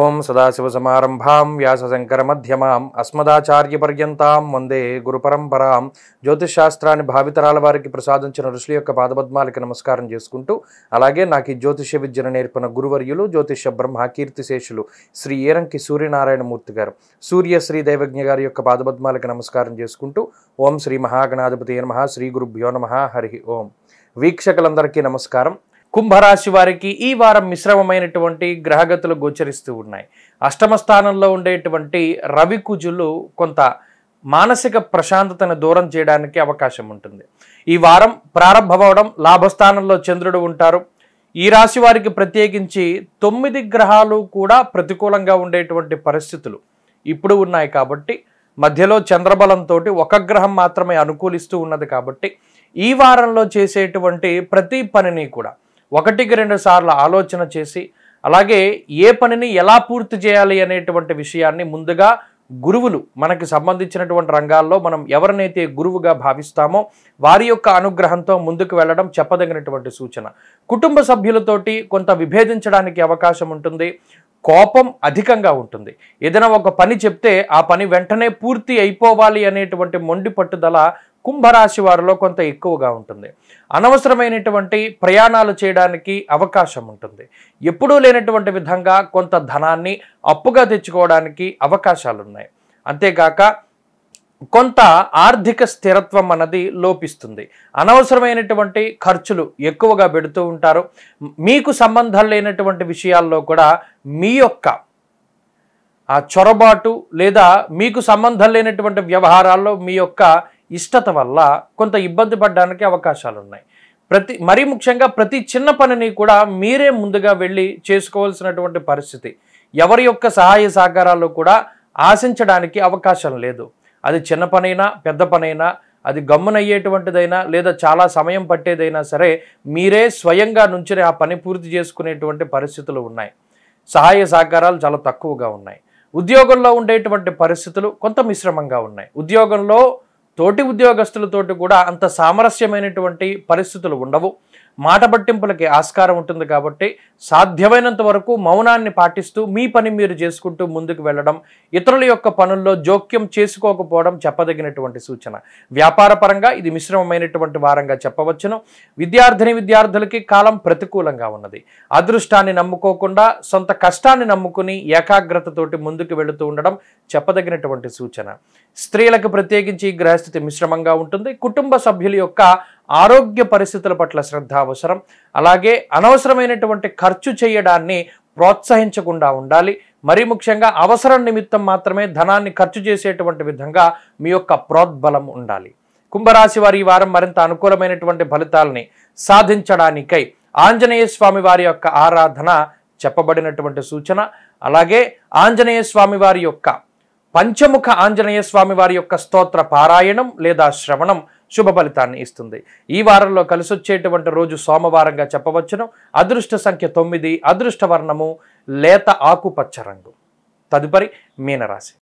ఓం సదాశివ వ్యాసశంకర మధ్యమాం అస్మదాచార్యపర్యంతాం వందే గురుపరంపరాం జ్యోతిషాస్త్రాన్ని భావితరాల వారికి ప్రసాదించిన ఋషుల యొక్క పాదపద్మాలకి నమస్కారం చేసుకుంటూ అలాగే నాకు ఈ జ్యోతిష విద్యను నేర్పిన గురువర్యులు జ్యోతిష బ్రహ్మ కీర్తిశేషులు శ్రీ ఏరంకి సూర్యనారాయణమూర్తి గారు సూర్య శ్రీ దైవజ్ఞ గారి యొక్క పాదపద్మాలకి నమస్కారం చేసుకుంటూ ఓం శ్రీ మహాగణాధిపతి నమ శ్రీ గురుభ్యో నమ హరి ఓం వీక్షకులందరికీ నమస్కారం కుంభరాశి వారికి ఈ వారం మిశ్రమమైనటువంటి గ్రహగతులు గోచరిస్తూ ఉన్నాయి అష్టమ స్థానంలో ఉండేటువంటి రవి కుజులు కొంత మానసిక ప్రశాంతతను దూరం చేయడానికి అవకాశం ఉంటుంది ఈ వారం ప్రారంభమవడం లాభస్థానంలో చంద్రుడు ఉంటారు ఈ రాశి వారికి ప్రత్యేకించి తొమ్మిది గ్రహాలు కూడా ప్రతికూలంగా ఉండేటువంటి పరిస్థితులు ఇప్పుడు ఉన్నాయి కాబట్టి మధ్యలో చంద్రబలంతో ఒక గ్రహం మాత్రమే అనుకూలిస్తూ ఉన్నది కాబట్టి ఈ వారంలో చేసేటువంటి ప్రతి పనిని కూడా ఒకటికి రెండు సార్లు ఆలోచన చేసి అలాగే ఏ పనిని ఎలా పూర్తి చేయాలి అనేటువంటి విషయాన్ని ముందుగా గురువులు మనకి సంబంధించినటువంటి రంగాల్లో మనం ఎవరినైతే గురువుగా భావిస్తామో వారి యొక్క అనుగ్రహంతో ముందుకు వెళ్ళడం చెప్పదగినటువంటి సూచన కుటుంబ సభ్యులతోటి కొంత విభేదించడానికి అవకాశం ఉంటుంది కోపం అధికంగా ఉంటుంది ఏదైనా ఒక పని చెప్తే ఆ పని వెంటనే పూర్తి అయిపోవాలి అనేటువంటి మొండి పట్టుదల కుంభరాశి వారిలో కొంత ఎక్కువగా ఉంటుంది అనవసరమైనటువంటి ప్రయాణాలు చేయడానికి అవకాశం ఉంటుంది ఎప్పుడూ లేనటువంటి విధంగా కొంత ధనాన్ని అప్పుగా తెచ్చుకోవడానికి అవకాశాలు ఉన్నాయి అంతేకాక కొంత ఆర్థిక స్థిరత్వం అన్నది లోపిస్తుంది అనవసరమైనటువంటి ఖర్చులు ఎక్కువగా పెడుతూ ఉంటారు మీకు సంబంధం లేనటువంటి విషయాల్లో కూడా మీ యొక్క ఆ చొరబాటు లేదా మీకు సంబంధం లేనటువంటి వ్యవహారాల్లో మీ యొక్క ఇష్టత వల్ల కొంత ఇబ్బంది పడడానికి అవకాశాలు ఉన్నాయి ప్రతి మరీ ముఖ్యంగా ప్రతి చిన్న పనిని కూడా మీరే ముందుగా వెళ్ళి చేసుకోవాల్సినటువంటి పరిస్థితి ఎవరి యొక్క సహాయ సహకారాలు కూడా ఆశించడానికి అవకాశం లేదు అది చిన్న పనైనా పెద్ద పనైనా అది గమ్మునయ్యేటువంటిదైనా లేదా చాలా సమయం పట్టేదైనా సరే మీరే స్వయంగా నుంచి ఆ పని పూర్తి చేసుకునేటువంటి పరిస్థితులు ఉన్నాయి సహాయ సహకారాలు చాలా తక్కువగా ఉన్నాయి ఉద్యోగంలో ఉండేటువంటి పరిస్థితులు కొంత మిశ్రమంగా ఉన్నాయి ఉద్యోగంలో తోటి ఉద్యోగస్తులతోటి కూడా అంత సామరస్యమైనటువంటి పరిస్థితులు ఉండవు మాట పట్టింపులకి ఆస్కారం ఉంటుంది కాబట్టి సాధ్యమైనంత వరకు మౌనాన్ని పాటిస్తూ మీ పని మీరు చేసుకుంటూ ముందుకు వెళ్ళడం ఇతరుల యొక్క పనుల్లో జోక్యం చేసుకోకపోవడం చెప్పదగినటువంటి సూచన వ్యాపారపరంగా ఇది మిశ్రమమైనటువంటి వారంగా చెప్పవచ్చును విద్యార్థిని విద్యార్థులకి కాలం ప్రతికూలంగా ఉన్నది అదృష్టాన్ని నమ్ముకోకుండా సొంత కష్టాన్ని నమ్ముకుని ఏకాగ్రతతోటి ముందుకు వెళుతూ ఉండడం చెప్పదగినటువంటి సూచన స్త్రీలకు ప్రత్యేకించి గ్రహస్థితి మిశ్రమంగా ఉంటుంది కుటుంబ సభ్యుల యొక్క ఆరోగ్య పరిస్థితుల పట్ల శ్రద్ధ అవసరం అలాగే అనవసరమైనటువంటి ఖర్చు చేయడాన్ని ప్రోత్సహించకుండా ఉండాలి మరీ ముఖ్యంగా అవసరం నిమిత్తం మాత్రమే ధనాన్ని ఖర్చు చేసేటువంటి విధంగా మీ యొక్క ప్రోద్బలం ఉండాలి కుంభరాశి వారి ఈ వారం మరింత అనుకూలమైనటువంటి ఫలితాలని సాధించడానికై ఆంజనేయ స్వామి వారి యొక్క ఆరాధన చెప్పబడినటువంటి సూచన అలాగే ఆంజనేయ స్వామి వారి యొక్క పంచముఖ ఆంజనేయ స్వామి వారి యొక్క స్తోత్ర పారాయణం లేదా శ్రవణం శుభ ఫలితాన్ని ఇస్తుంది ఈ వారంలో కలిసొచ్చేటువంటి రోజు సోమవారంగా చెప్పవచ్చును అదృష్ట సంఖ్య తొమ్మిది అదృష్ట వర్ణము లేత ఆకుపచ్చ రంగు తదుపరి మీనరాశి